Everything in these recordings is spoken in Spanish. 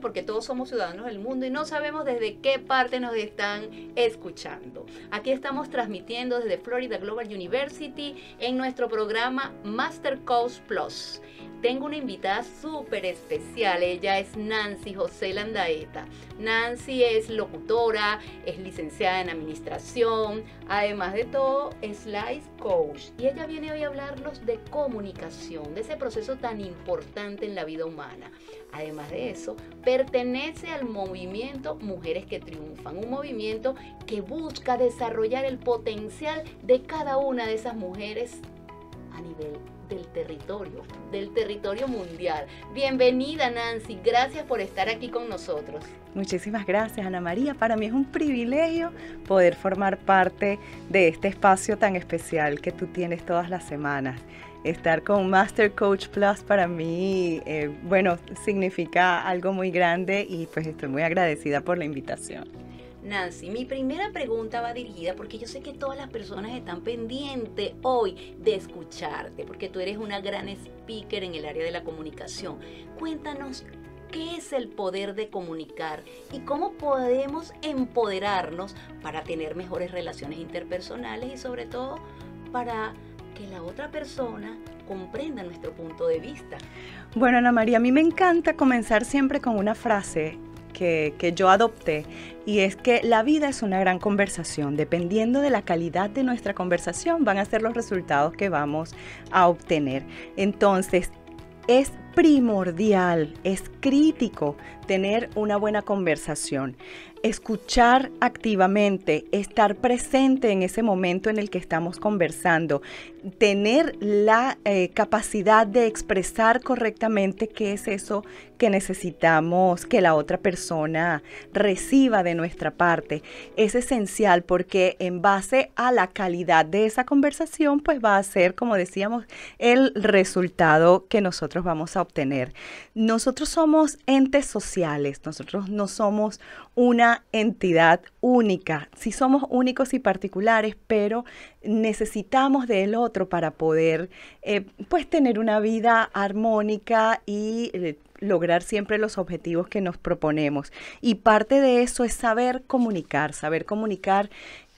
porque todos somos ciudadanos del mundo y no sabemos desde qué parte nos están escuchando. Aquí estamos transmitiendo desde Florida Global University en nuestro programa Master Coast Plus tengo una invitada súper especial. Ella es Nancy José Landaeta. Nancy es locutora, es licenciada en administración, además de todo es life coach. Y ella viene hoy a hablarnos de comunicación, de ese proceso tan importante en la vida humana. Además de eso, pertenece al movimiento Mujeres que Triunfan, un movimiento que busca desarrollar el potencial de cada una de esas mujeres a nivel del territorio, del territorio mundial. Bienvenida Nancy, gracias por estar aquí con nosotros. Muchísimas gracias Ana María, para mí es un privilegio poder formar parte de este espacio tan especial que tú tienes todas las semanas. Estar con Master Coach Plus para mí, eh, bueno, significa algo muy grande y pues estoy muy agradecida por la invitación. Nancy, mi primera pregunta va dirigida porque yo sé que todas las personas están pendientes hoy de escucharte, porque tú eres una gran speaker en el área de la comunicación. Cuéntanos qué es el poder de comunicar y cómo podemos empoderarnos para tener mejores relaciones interpersonales y sobre todo para que la otra persona comprenda nuestro punto de vista. Bueno, Ana María, a mí me encanta comenzar siempre con una frase que, yo adopté y es que la vida es una gran conversación. Dependiendo de la calidad de nuestra conversación van a ser los resultados que vamos a obtener. Entonces, es primordial, es crítico tener una buena conversación escuchar activamente, estar presente en ese momento en el que estamos conversando, tener la eh, capacidad de expresar correctamente qué es eso que necesitamos que la otra persona reciba de nuestra parte. Es esencial porque en base a la calidad de esa conversación, pues va a ser, como decíamos, el resultado que nosotros vamos a obtener. Nosotros somos entes sociales, nosotros no somos una entidad única. Si somos únicos y particulares, pero necesitamos del otro para poder eh, pues tener una vida armónica y eh, lograr siempre los objetivos que nos proponemos. Y parte de eso es saber comunicar, saber comunicar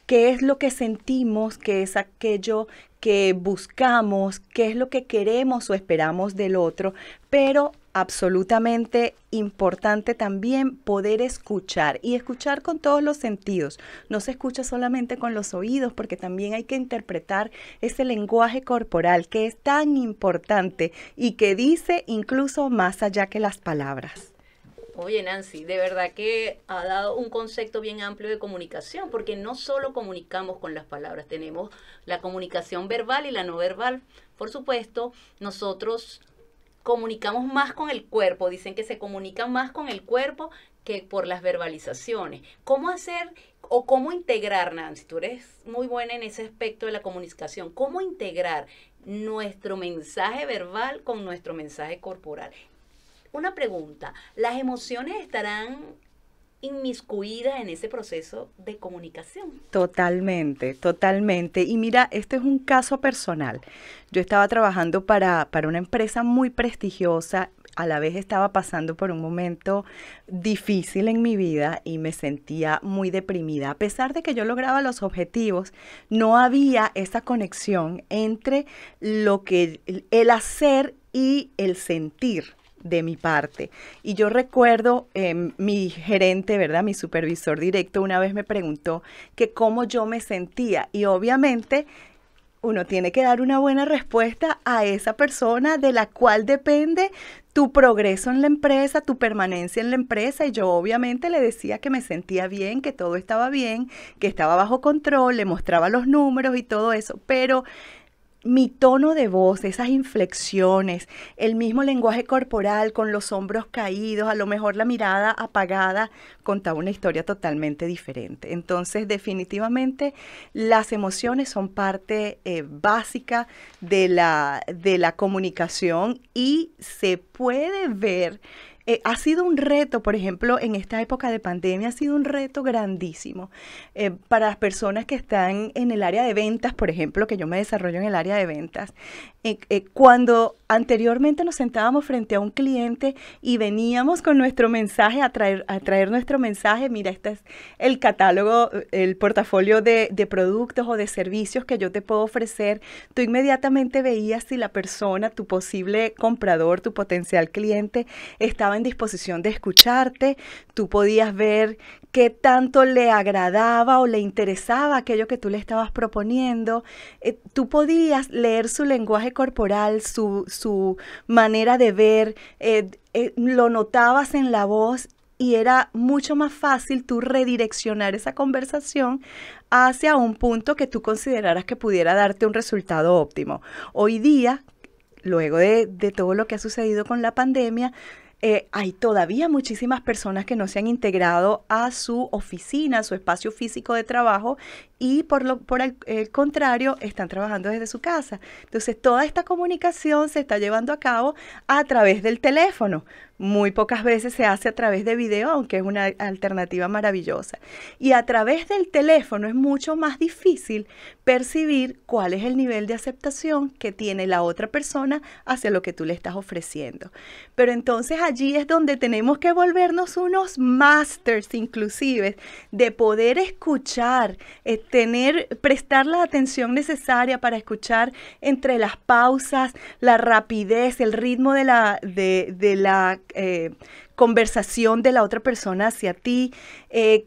qué es lo que sentimos, qué es aquello que buscamos, qué es lo que queremos o esperamos del otro, pero absolutamente importante también poder escuchar y escuchar con todos los sentidos. No se escucha solamente con los oídos porque también hay que interpretar ese lenguaje corporal que es tan importante y que dice incluso más allá que las palabras. Oye Nancy, de verdad que ha dado un concepto bien amplio de comunicación, porque no solo comunicamos con las palabras, tenemos la comunicación verbal y la no verbal. Por supuesto, nosotros comunicamos más con el cuerpo, dicen que se comunican más con el cuerpo que por las verbalizaciones. ¿Cómo hacer o cómo integrar, Nancy? Tú eres muy buena en ese aspecto de la comunicación. ¿Cómo integrar nuestro mensaje verbal con nuestro mensaje corporal? Una pregunta, ¿las emociones estarán inmiscuida en ese proceso de comunicación. Totalmente, totalmente. Y mira, este es un caso personal. Yo estaba trabajando para, para una empresa muy prestigiosa, a la vez estaba pasando por un momento difícil en mi vida y me sentía muy deprimida. A pesar de que yo lograba los objetivos, no había esa conexión entre lo que el hacer y el sentir de mi parte. Y yo recuerdo em, mi gerente, ¿verdad? Mi supervisor directo una vez me preguntó que cómo yo me sentía y obviamente uno tiene que dar una buena respuesta a esa persona de la cual depende tu progreso en la empresa, tu permanencia en la empresa. Y yo obviamente le decía que me sentía bien, que todo estaba bien, que estaba bajo control, le mostraba los números y todo eso. Pero mi tono de voz, esas inflexiones, el mismo lenguaje corporal con los hombros caídos, a lo mejor la mirada apagada, contaba una historia totalmente diferente. Entonces, definitivamente, las emociones son parte eh, básica de la, de la comunicación y se puede ver eh, ha sido un reto, por ejemplo, en esta época de pandemia, ha sido un reto grandísimo eh, para las personas que están en el área de ventas, por ejemplo, que yo me desarrollo en el área de ventas. Eh, eh, cuando anteriormente nos sentábamos frente a un cliente y veníamos con nuestro mensaje, a traer, nuestro mensaje, mira, este es el catálogo, el portafolio de, productos o de servicios que yo te puedo ofrecer, tú inmediatamente veías si la persona, tu posible comprador, tu potencial cliente, estaba en disposición de escucharte, tú podías ver qué tanto le agradaba o le interesaba aquello que tú le estabas proponiendo, eh, tú podías leer su lenguaje corporal, su, su manera de ver, eh, eh, lo notabas en la voz y era mucho más fácil tú redireccionar esa conversación hacia un punto que tú consideraras que pudiera darte un resultado óptimo. Hoy día, luego de, de todo lo que ha sucedido con la pandemia, eh, hay todavía muchísimas personas que no se han integrado a su oficina, a su espacio físico de trabajo y por, lo, por el, contrario están trabajando desde su casa. Entonces toda esta comunicación se está llevando a cabo a través del teléfono. Muy pocas veces se hace a través de video, aunque es una alternativa maravillosa. Y a través del teléfono es mucho más difícil percibir cuál es el nivel de aceptación que tiene la otra persona hacia lo que tú le estás ofreciendo. Pero entonces allí es donde tenemos que volvernos unos masters inclusive, de poder escuchar, eh, tener, prestar la atención necesaria para escuchar entre las pausas, la rapidez, el ritmo de la, de, la eh, conversación de la otra persona hacia ti, eh,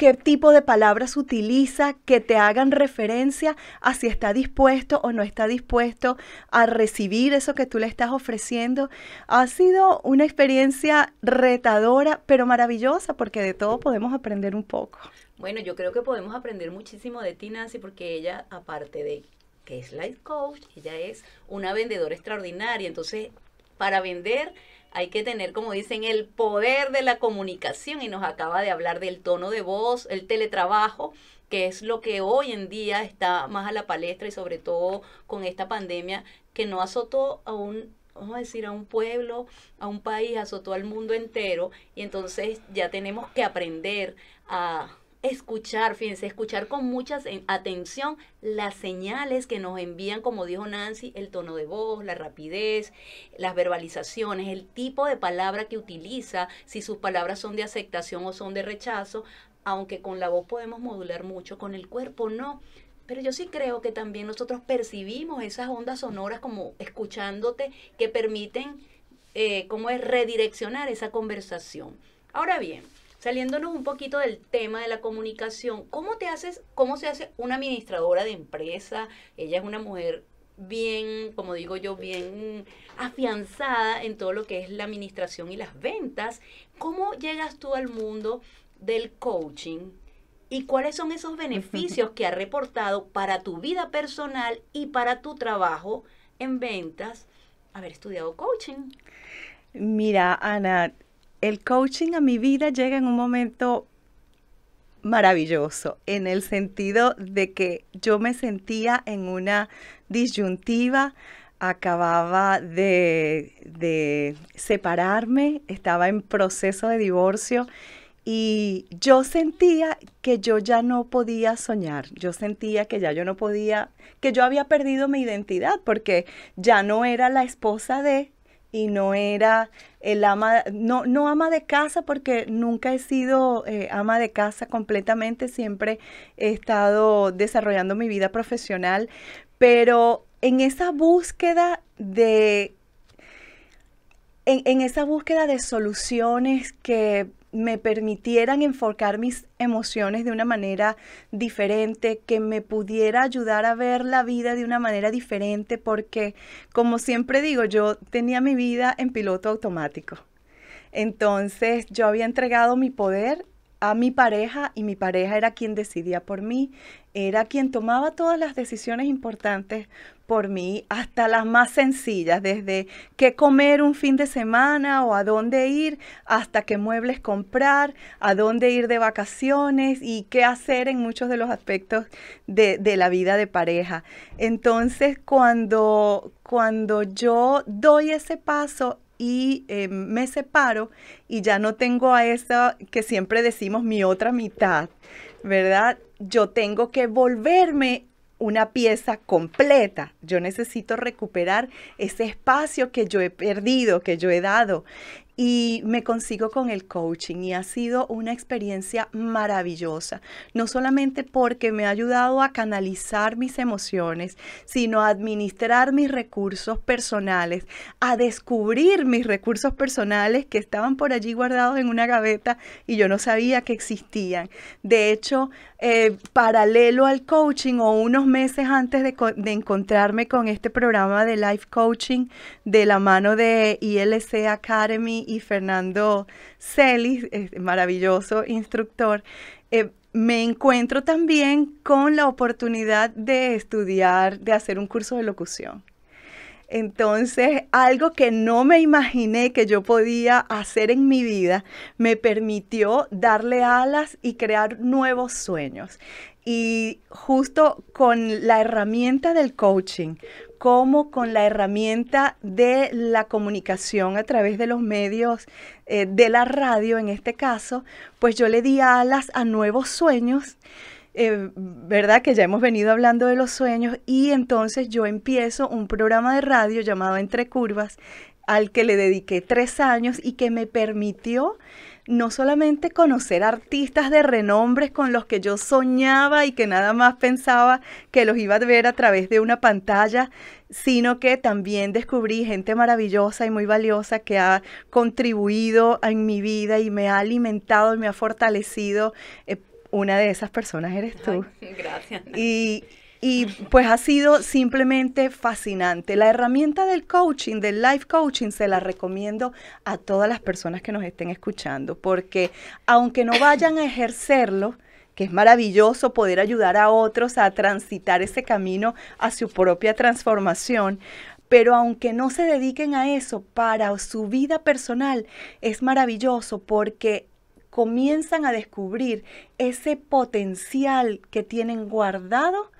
qué tipo de palabras utiliza que te hagan referencia a si está dispuesto o no está dispuesto a recibir eso que tú le estás ofreciendo. Ha sido una experiencia retadora, pero maravillosa, porque de todo podemos aprender un poco. Bueno, yo creo que podemos aprender muchísimo de ti, Nancy, porque ella, aparte de que es life coach, ella es una vendedora extraordinaria. Entonces, para vender hay que tener, como dicen, el poder de la comunicación y nos acaba de hablar del tono de voz, el teletrabajo, que es lo que hoy en día está más a la palestra y sobre todo con esta pandemia que no azotó a un vamos a decir, a un pueblo, a un país, azotó al mundo entero y entonces ya tenemos que aprender a escuchar, fíjense, escuchar con mucha atención las señales que nos envían, como dijo Nancy, el tono de voz, la rapidez, las verbalizaciones, el tipo de palabra que utiliza, si sus palabras son de aceptación o son de rechazo, aunque con la voz podemos modular mucho, con el cuerpo no. Pero yo sí creo que también nosotros percibimos esas ondas sonoras como escuchándote que permiten, eh, como es, redireccionar esa conversación. Ahora bien, Saliéndonos un poquito del tema de la comunicación, ¿cómo te haces, cómo se hace una administradora de empresa? Ella es una mujer bien, como digo yo, bien afianzada en todo lo que es la administración y las ventas. ¿Cómo llegas tú al mundo del coaching? ¿Y cuáles son esos beneficios que ha reportado para tu vida personal y para tu trabajo en ventas haber estudiado coaching? Mira, Ana, el coaching a mi vida llega en un momento maravilloso, en el sentido de que yo me sentía en una disyuntiva, acababa de, separarme, estaba en proceso de divorcio y yo sentía que yo ya no podía soñar, yo sentía que ya yo no podía, que yo había perdido mi identidad porque ya no era la esposa de, y no era el ama, no, no ama de casa porque nunca he sido eh, ama de casa completamente, siempre he estado desarrollando mi vida profesional, pero en esa búsqueda de, en, en esa búsqueda de soluciones que me permitieran enfocar mis emociones de una manera diferente, que me pudiera ayudar a ver la vida de una manera diferente, porque como siempre digo, yo tenía mi vida en piloto automático. Entonces yo había entregado mi poder a mi pareja y mi pareja era quien decidía por mí, era quien tomaba todas las decisiones importantes por mí, hasta las más sencillas, desde qué comer un fin de semana o a dónde ir, hasta qué muebles comprar, a dónde ir de vacaciones y qué hacer en muchos de los aspectos de, de la vida de pareja. Entonces, cuando, cuando yo doy ese paso y em, me separo y ya no tengo a esa que siempre decimos mi otra mitad, ¿verdad? Yo tengo que volverme una pieza completa. Yo necesito recuperar ese espacio que yo he perdido, que yo he dado y me consigo con el coaching y ha sido una experiencia maravillosa, no solamente porque me ha ayudado a canalizar mis emociones, sino a administrar mis recursos personales, a descubrir mis recursos personales que estaban por allí guardados en una gaveta y yo no sabía que existían. De hecho, eh, paralelo al coaching o unos meses antes de, de encontrarme con este programa de life coaching de la mano de ILC e Academy y Fernando Celis, eh, maravilloso instructor, eh, me encuentro también con la oportunidad de estudiar, de hacer un curso de locución. Entonces, algo que no me imaginé que yo podía hacer en mi vida, me permitió darle alas y crear nuevos sueños. Y justo con la herramienta del coaching como con la herramienta de la comunicación a través de los medios eh, de la radio, en este caso, pues yo le di alas a nuevos sueños. Eh, ¿verdad? Que ya hemos venido hablando de los sueños y entonces yo empiezo un programa de radio llamado Entre Curvas al que le dediqué tres años y que me permitió no solamente conocer artistas de renombres con los que yo soñaba y que nada más pensaba que los iba a ver a través de una pantalla, sino que también descubrí gente maravillosa y muy valiosa que ha contribuido en mi vida y me ha alimentado y me ha fortalecido. Eh, una de esas personas eres tú. gracias. Y, y pues ha sido simplemente fascinante. La herramienta del coaching, del life coaching, se la recomiendo a todas las personas que nos estén escuchando, porque aunque no vayan a ejercerlo, que es maravilloso poder ayudar a otros a transitar ese camino a su propia transformación, pero aunque no se dediquen a eso, para su vida personal es maravilloso porque comienzan a descubrir ese potencial que tienen guardado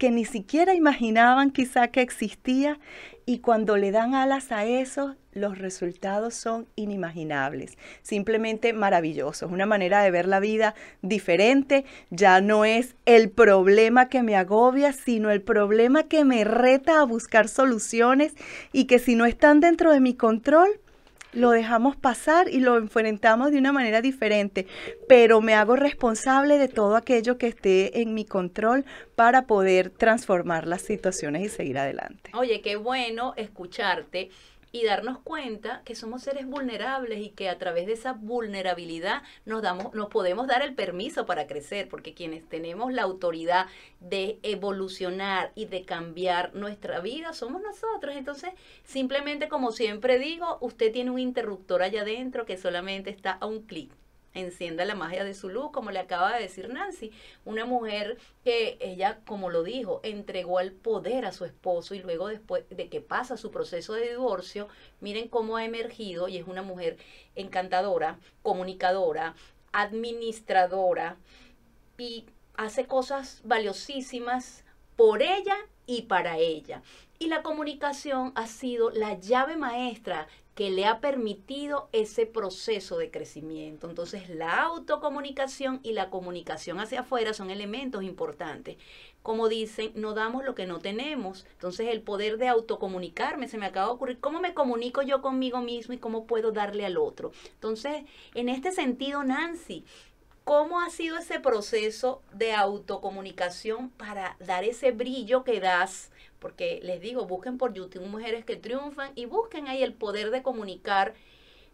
que ni siquiera imaginaban quizá que existía y cuando le dan alas a eso, los resultados son inimaginables, simplemente maravillosos, una manera de ver la vida diferente, ya no es el problema que me agobia, sino el problema que me reta a buscar soluciones y que si no están dentro de mi control, lo dejamos pasar y lo enfrentamos de una manera diferente, pero me hago responsable de todo aquello que esté en mi control para poder transformar las situaciones y seguir adelante. Oye, qué bueno escucharte y darnos cuenta que somos seres vulnerables y que a través de esa vulnerabilidad nos, damos, nos podemos dar el permiso para crecer, porque quienes tenemos la autoridad de evolucionar y de cambiar nuestra vida somos nosotros. Entonces, simplemente como siempre digo, usted tiene un interruptor allá adentro que solamente está a un clic encienda la magia de su luz, como le acaba de decir Nancy, una mujer que ella, como lo dijo, entregó el poder a su esposo y luego después de que pasa su proceso de divorcio, miren cómo ha emergido y es una mujer encantadora, comunicadora, administradora y hace cosas valiosísimas por ella y para ella. Y la comunicación ha sido la llave maestra que le ha permitido ese proceso de crecimiento. Entonces, la autocomunicación y la comunicación hacia afuera son elementos importantes. Como dicen, no damos lo que no tenemos. Entonces, el poder de autocomunicarme, se me acaba de ocurrir, ¿cómo me comunico yo conmigo mismo y cómo puedo darle al otro? Entonces, en este sentido, Nancy, ¿Cómo ha sido ese proceso de autocomunicación para dar ese brillo que das? Porque les digo, busquen por YouTube Mujeres que Triunfan y busquen ahí el poder de comunicar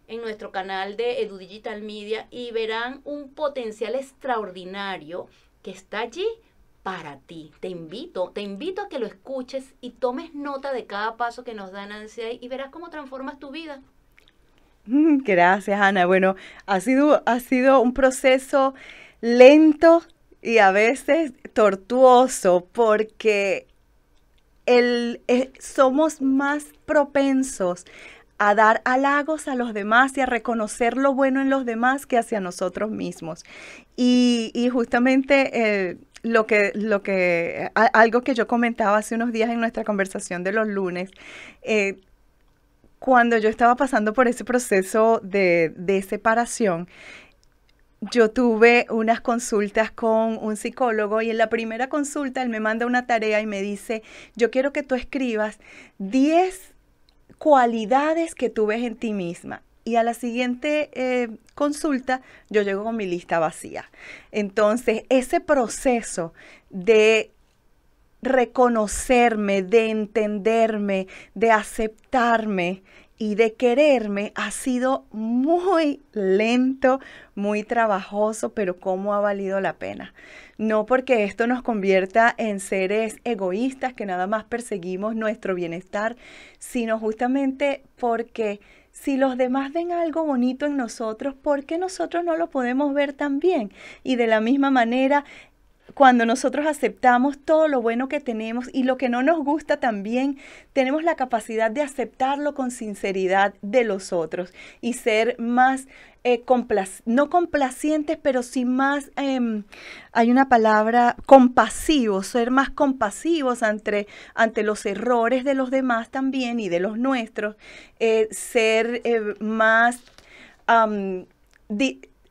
en nuestro canal de Edu Digital Media y verán un potencial extraordinario que está allí para ti. Te invito, te invito a que lo escuches y tomes nota de cada paso que nos dan ahí y verás cómo transformas tu vida. Gracias, Ana. Bueno, ha sido, ha sido un proceso lento y a veces tortuoso porque eh, somos más propensos a dar halagos a los demás y a reconocer lo bueno en los demás que hacia nosotros mismos. Y, justamente eh, lo que, lo que, algo que yo comentaba hace unos días en nuestra conversación de los lunes, eh, cuando yo estaba pasando por ese proceso de, separación, yo tuve unas consultas con un psicólogo y en la primera consulta él me manda una tarea y me dice, yo quiero que tú escribas 10 cualidades que tú ves en ti misma. Y a la siguiente eh, consulta yo llego con mi lista vacía. Entonces, ese proceso de reconocerme, de entenderme, de aceptarme y de quererme ha sido muy lento, muy trabajoso, pero cómo ha valido la pena. No porque esto nos convierta en seres egoístas que nada más perseguimos nuestro bienestar, sino justamente porque si los demás ven algo bonito en nosotros, ¿por qué nosotros no lo podemos ver también? Y de la misma manera, cuando nosotros aceptamos todo lo bueno que tenemos y lo que no nos gusta también, tenemos la capacidad de aceptarlo con sinceridad de los otros y ser más, eh, no complacientes, pero sí más, em, hay una palabra, compasivos, ser más compasivos ante, ante, los errores de los demás también y de los nuestros, eh, ser eh, más...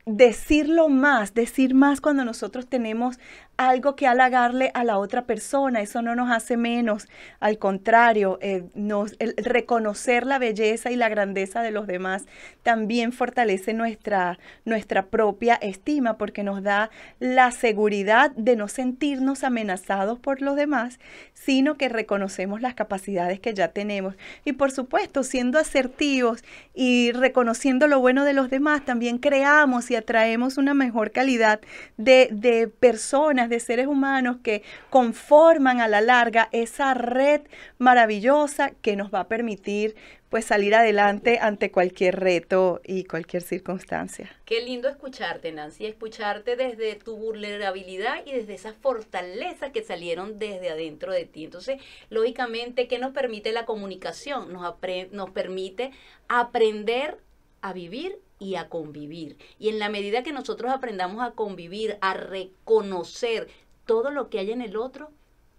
decirlo más, decir más cuando nosotros tenemos algo que halagarle a la otra persona, eso no nos hace menos, al contrario, eh, nos, reconocer la belleza y la grandeza de los demás también fortalece nuestra, nuestra propia estima porque nos da la seguridad de no sentirnos amenazados por los demás, sino que reconocemos las capacidades que ya tenemos. Y por supuesto, siendo asertivos y reconociendo lo bueno de los demás, también creamos y atraemos una mejor calidad de, de personas de seres humanos que conforman a la larga esa red maravillosa que nos va a permitir pues salir adelante ante cualquier reto y cualquier circunstancia. Qué lindo escucharte, Nancy, escucharte desde tu vulnerabilidad y desde esa fortaleza que salieron desde adentro de ti. Entonces, lógicamente, ¿qué nos permite la comunicación? Nos, nos permite aprender a vivir y a convivir. Y en la medida que nosotros aprendamos a convivir, a reconocer todo lo que hay en el otro,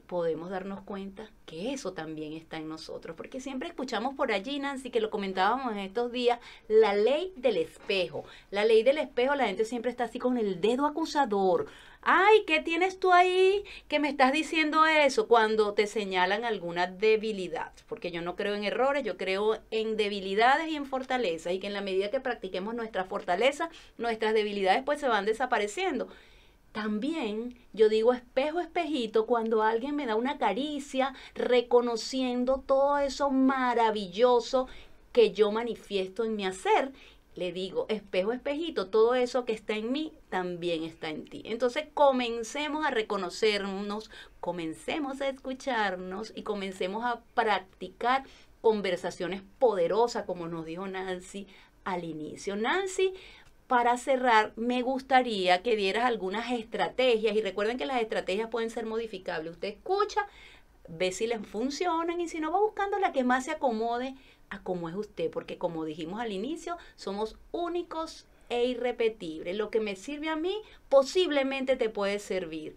podemos darnos cuenta que eso también está en nosotros. Porque siempre escuchamos por allí, Nancy, que lo comentábamos en estos días, la ley del espejo. La ley del espejo, la gente siempre está así con el dedo acusador. Ay, ¿qué tienes tú ahí que me estás diciendo eso cuando te señalan alguna debilidad? Porque yo no creo en errores, yo creo en debilidades y en fortalezas. Y que en la medida que practiquemos nuestra fortaleza, nuestras debilidades pues se van desapareciendo. También yo digo espejo, espejito, cuando alguien me da una caricia, reconociendo todo eso maravilloso que yo manifiesto en mi hacer. Le digo, espejo, espejito, todo eso que está en mí también está en ti. Entonces comencemos a reconocernos, comencemos a escucharnos y comencemos a practicar conversaciones poderosas, como nos dijo Nancy al inicio. Nancy para cerrar, me gustaría que dieras algunas estrategias y recuerden que las estrategias pueden ser modificables. Usted escucha, ve si les funcionan y si no va buscando la que más se acomode a cómo es usted, porque como dijimos al inicio, somos únicos e irrepetibles. Lo que me sirve a mí posiblemente te puede servir.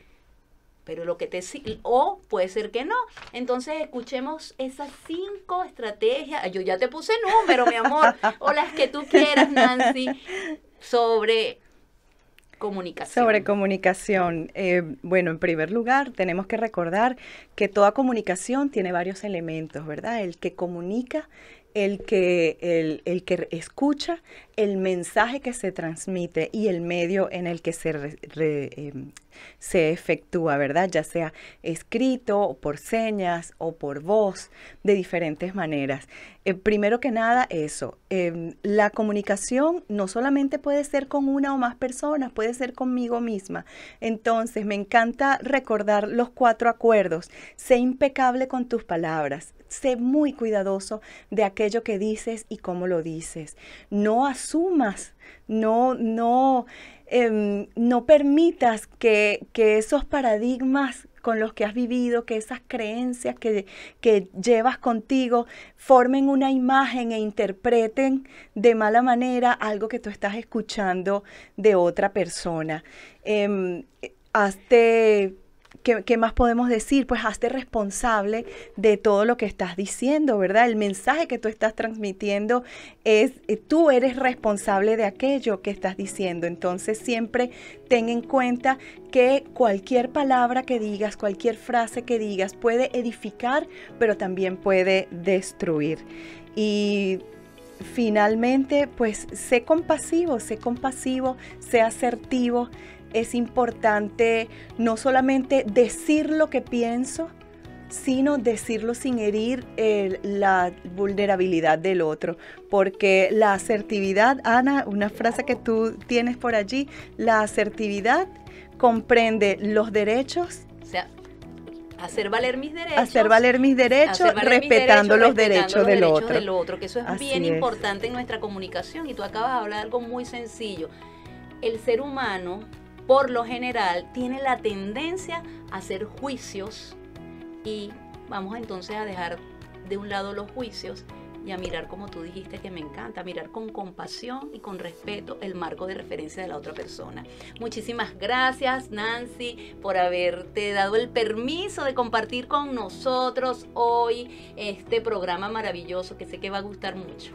Pero lo que te o puede ser que no. Entonces escuchemos esas cinco estrategias. Yo ya te puse número, mi amor. O las que tú quieras, Nancy sobre comunicación. Sobre comunicación. Eh, bueno, en primer lugar, tenemos que recordar que toda comunicación tiene varios elementos, ¿verdad? El que comunica el que, el, el que escucha, el mensaje que se transmite y el medio en el que se, em, se efectúa, ¿verdad? Ya sea escrito, o por señas o por voz, de diferentes maneras. Eh, primero que nada, eso, em, la comunicación no solamente puede ser con una o más personas, puede ser conmigo misma. Entonces, me encanta recordar los cuatro acuerdos. Sé impecable con tus palabras sé muy cuidadoso de aquello que dices y cómo lo dices. No asumas, no, no, em, no permitas que, que esos paradigmas con los que has vivido, que esas creencias que, llevas contigo formen una imagen e interpreten de mala manera algo que tú estás escuchando de otra persona. Em, hazte ¿Qué, más podemos decir? Pues hazte responsable de todo lo que estás diciendo, ¿verdad? El mensaje que tú estás transmitiendo es, eh, tú eres responsable de aquello que estás diciendo. Entonces siempre ten en cuenta que cualquier palabra que digas, cualquier frase que digas puede edificar, pero también puede destruir. Y finalmente, pues sé compasivo, sé compasivo, sé asertivo es importante no solamente decir lo que pienso, sino decirlo sin herir eh, la vulnerabilidad del otro. Porque la asertividad, Ana, una frase que tú tienes por allí, la asertividad comprende los derechos. O sea, hacer valer mis derechos. Hacer valer mis derechos, respetando, los, derechos del, otro. Que eso es bien importante en nuestra comunicación. Y tú acabas de hablar de algo muy sencillo. El ser humano por lo general tiene la tendencia a hacer juicios y vamos entonces a dejar de un lado los juicios y a mirar como tú dijiste que me encanta, mirar con compasión y con respeto el marco de referencia de la otra persona. Muchísimas gracias Nancy por haberte dado el permiso de compartir con nosotros hoy este programa maravilloso que sé que va a gustar mucho.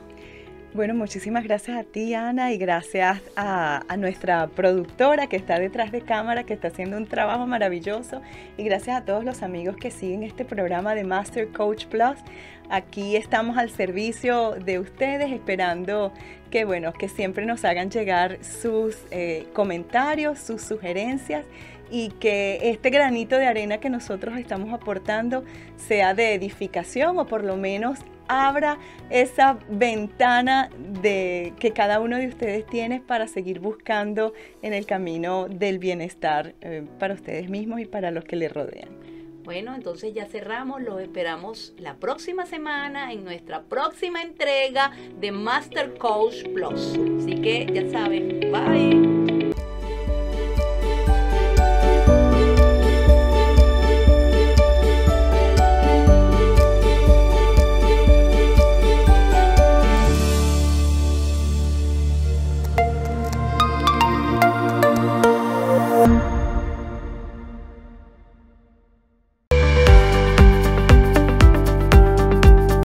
Bueno, muchísimas gracias a ti, Ana, y gracias a, nuestra productora que está detrás de cámara, que está haciendo un trabajo maravilloso, y gracias a todos los amigos que siguen este programa de Master Coach Plus. Aquí estamos al servicio de ustedes, esperando que, bueno, que siempre nos hagan llegar sus eh, comentarios, sus sugerencias y que este granito de arena que nosotros estamos aportando sea de edificación o por lo menos abra esa ventana de, que cada uno de ustedes tiene para seguir buscando en el camino del bienestar eh, para ustedes mismos y para los que les rodean. Bueno, entonces ya cerramos, los esperamos la próxima semana en nuestra próxima entrega de Master Coach Plus. Así que ya saben, bye.